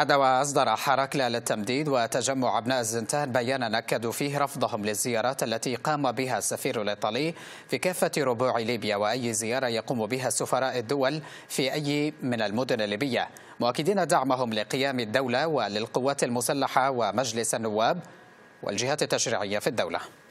هذا وأصدر حركل للتمديد وتجمع أبناء الزنتان بيانا أكدوا فيه رفضهم للزيارات التي قام بها السفير الإيطالي في كافة ربوع ليبيا وأي زيارة يقوم بها سفراء الدول في أي من المدن الليبية مؤكدين دعمهم لقيام الدولة وللقوات المسلحة ومجلس النواب والجهات التشريعية في الدولة